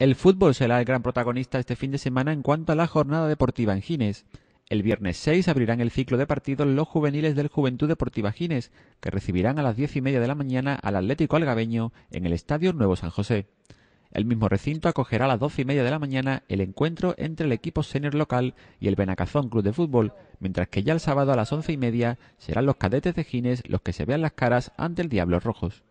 El fútbol será el gran protagonista este fin de semana en cuanto a la jornada deportiva en Gines. El viernes 6 abrirán el ciclo de partidos los juveniles del Juventud Deportiva Gines, que recibirán a las diez y media de la mañana al Atlético Algabeño en el Estadio Nuevo San José. El mismo recinto acogerá a las doce y media de la mañana el encuentro entre el equipo senior local y el Benacazón Club de Fútbol, mientras que ya el sábado a las once y media serán los cadetes de Gines los que se vean las caras ante el Diablos Rojos.